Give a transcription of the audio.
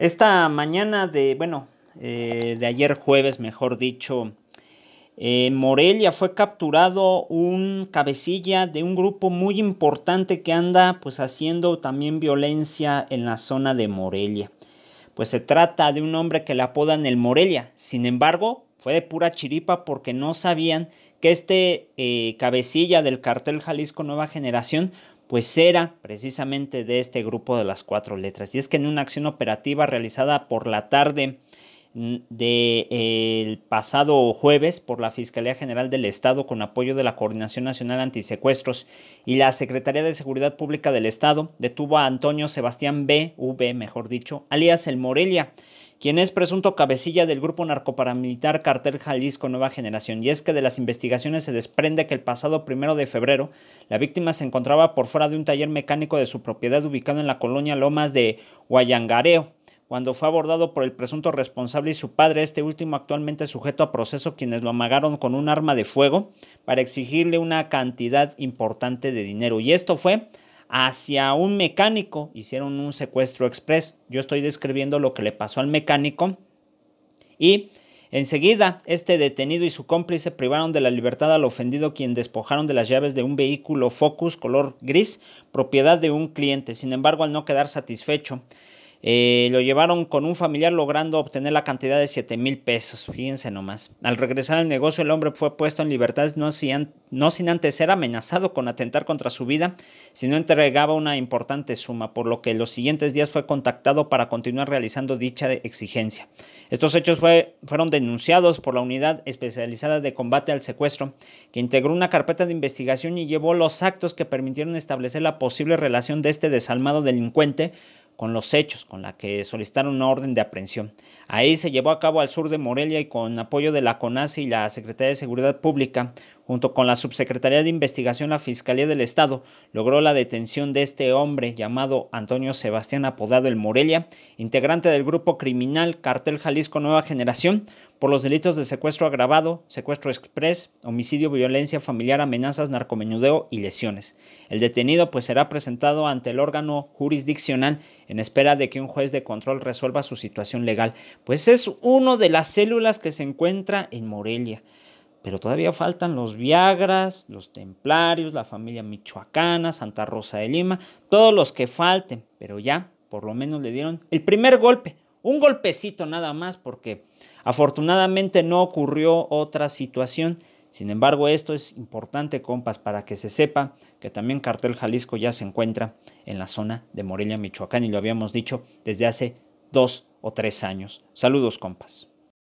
Esta mañana de, bueno, eh, de ayer jueves, mejor dicho, en eh, Morelia fue capturado un cabecilla de un grupo muy importante que anda pues haciendo también violencia en la zona de Morelia. Pues se trata de un hombre que le apodan el Morelia. Sin embargo, fue de pura chiripa porque no sabían que este eh, cabecilla del cartel Jalisco Nueva Generación pues era precisamente de este grupo de las cuatro letras. Y es que en una acción operativa realizada por la tarde del de, eh, pasado jueves por la Fiscalía General del Estado con apoyo de la Coordinación Nacional Antisecuestros y la Secretaría de Seguridad Pública del Estado detuvo a Antonio Sebastián B, V mejor dicho, alias el Morelia, quien es presunto cabecilla del grupo narcoparamilitar Cartel Jalisco Nueva Generación. Y es que de las investigaciones se desprende que el pasado primero de febrero la víctima se encontraba por fuera de un taller mecánico de su propiedad ubicado en la colonia Lomas de Guayangareo, cuando fue abordado por el presunto responsable y su padre, este último actualmente sujeto a proceso, quienes lo amagaron con un arma de fuego para exigirle una cantidad importante de dinero. Y esto fue hacia un mecánico, hicieron un secuestro express. Yo estoy describiendo lo que le pasó al mecánico y Enseguida, este detenido y su cómplice privaron de la libertad al ofendido, quien despojaron de las llaves de un vehículo Focus color gris, propiedad de un cliente. Sin embargo, al no quedar satisfecho, eh, lo llevaron con un familiar logrando obtener la cantidad de 7 mil pesos, fíjense nomás. Al regresar al negocio el hombre fue puesto en libertad no sin, no sin antes ser amenazado con atentar contra su vida si no entregaba una importante suma, por lo que los siguientes días fue contactado para continuar realizando dicha exigencia. Estos hechos fueron denunciados por la Unidad Especializada de Combate al Secuestro, que integró una carpeta de investigación y llevó los actos que permitieron establecer la posible relación de este desalmado delincuente con los hechos, con la que solicitaron una orden de aprehensión. Ahí se llevó a cabo al sur de Morelia y con apoyo de la CONASI y la Secretaría de Seguridad Pública Junto con la Subsecretaría de Investigación, la Fiscalía del Estado logró la detención de este hombre llamado Antonio Sebastián, apodado el Morelia, integrante del grupo criminal Cartel Jalisco Nueva Generación, por los delitos de secuestro agravado, secuestro express, homicidio, violencia familiar, amenazas, narcomenudeo y lesiones. El detenido pues será presentado ante el órgano jurisdiccional en espera de que un juez de control resuelva su situación legal, pues es uno de las células que se encuentra en Morelia. Pero todavía faltan los Viagras, los Templarios, la familia Michoacana, Santa Rosa de Lima, todos los que falten. Pero ya, por lo menos le dieron el primer golpe, un golpecito nada más, porque afortunadamente no ocurrió otra situación. Sin embargo, esto es importante, compas, para que se sepa que también Cartel Jalisco ya se encuentra en la zona de Morelia, Michoacán, y lo habíamos dicho desde hace dos o tres años. Saludos, compas.